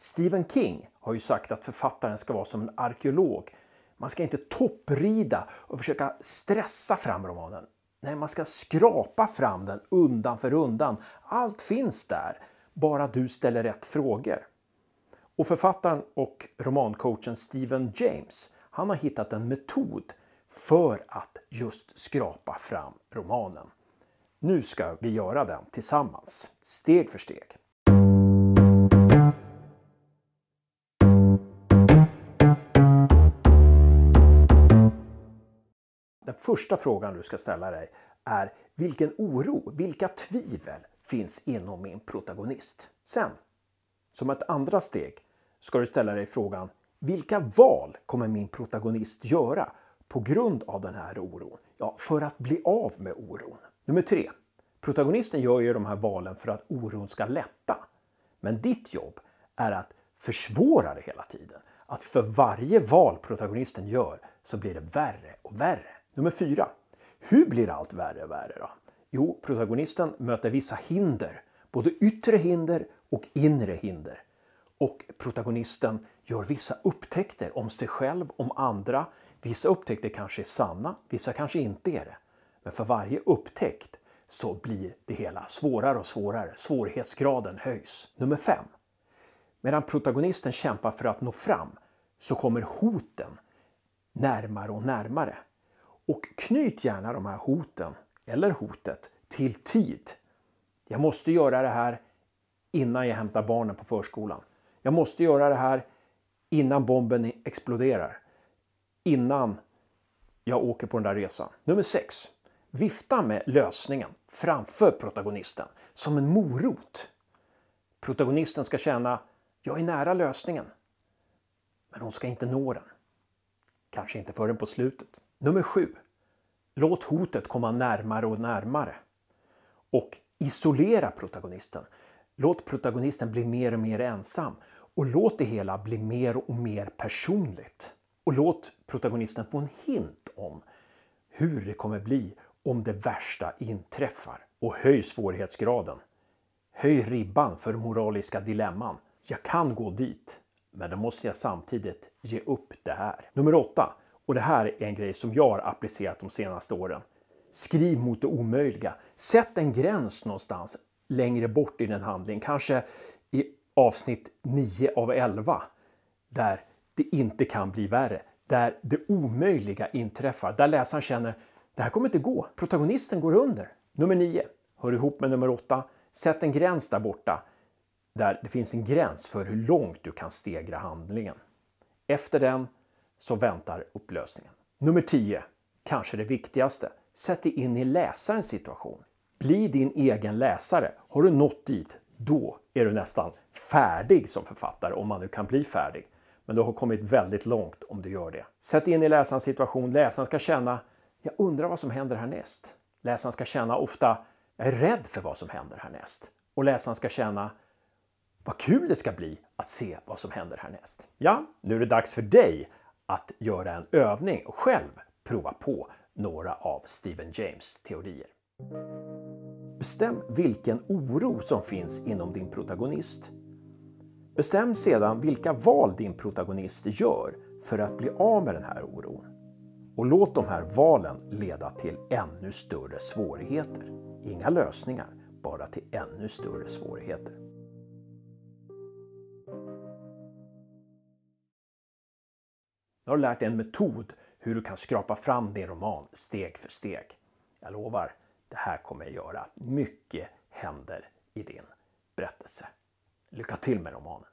Stephen King har ju sagt att författaren ska vara som en arkeolog. Man ska inte topprida och försöka stressa fram romanen. Nej, man ska skrapa fram den undan för undan. Allt finns där, bara du ställer rätt frågor. Och författaren och romancoachen Stephen James, han har hittat en metod för att just skrapa fram romanen. Nu ska vi göra den tillsammans, steg för steg. första frågan du ska ställa dig är vilken oro, vilka tvivel finns inom min protagonist? Sen, som ett andra steg, ska du ställa dig frågan vilka val kommer min protagonist göra på grund av den här oron? Ja, för att bli av med oron. Nummer tre. Protagonisten gör ju de här valen för att oron ska lätta. Men ditt jobb är att försvåra det hela tiden. Att för varje val protagonisten gör så blir det värre och värre. Nummer 4. Hur blir allt värre och värre då? Jo, protagonisten möter vissa hinder. Både yttre hinder och inre hinder. Och protagonisten gör vissa upptäckter om sig själv, om andra. Vissa upptäckter kanske är sanna, vissa kanske inte är det. Men för varje upptäckt så blir det hela svårare och svårare. Svårighetsgraden höjs. Nummer 5. Medan protagonisten kämpar för att nå fram så kommer hoten närmare och närmare. Och knyt gärna de här hoten, eller hotet, till tid. Jag måste göra det här innan jag hämtar barnen på förskolan. Jag måste göra det här innan bomben exploderar. Innan jag åker på den där resan. Nummer 6. Vifta med lösningen framför protagonisten som en morot. Protagonisten ska känna jag är nära lösningen. Men hon ska inte nå den. Kanske inte förrän på slutet. Nummer 7 Låt hotet komma närmare och närmare. Och isolera protagonisten. Låt protagonisten bli mer och mer ensam. Och låt det hela bli mer och mer personligt. Och låt protagonisten få en hint om hur det kommer bli om det värsta inträffar. Och höj svårighetsgraden. Höj ribban för moraliska dilemman. Jag kan gå dit, men då måste jag samtidigt ge upp det här. Nummer 8. Och det här är en grej som jag har applicerat de senaste åren. Skriv mot det omöjliga. Sätt en gräns någonstans längre bort i din handling, kanske i avsnitt 9 av 11, där det inte kan bli värre, där det omöjliga inträffar, där läsaren känner det här kommer inte gå, protagonisten går under. Nummer 9 hör ihop med nummer 8. Sätt en gräns där borta, där det finns en gräns för hur långt du kan stegra handlingen. Efter den så väntar upplösningen. Nummer 10. Kanske det viktigaste. Sätt dig in i läsarens situation. Bli din egen läsare. Har du nått dit, då är du nästan färdig som författare, om man nu kan bli färdig. Men du har kommit väldigt långt om du gör det. Sätt dig in i läsarens situation. Läsaren ska känna, jag undrar vad som händer härnäst. Läsaren ska känna ofta, jag är rädd för vad som händer härnäst. Och läsaren ska känna, vad kul det ska bli att se vad som händer härnäst. Ja, nu är det dags för dig att göra en övning och själv prova på några av Stephen James teorier. Bestäm vilken oro som finns inom din protagonist. Bestäm sedan vilka val din protagonist gör för att bli av med den här oron. Och låt de här valen leda till ännu större svårigheter. Inga lösningar, bara till ännu större svårigheter. Nu har du lärt dig en metod hur du kan skrapa fram din roman steg för steg. Jag lovar, det här kommer att göra att mycket händer i din berättelse. Lycka till med romanen!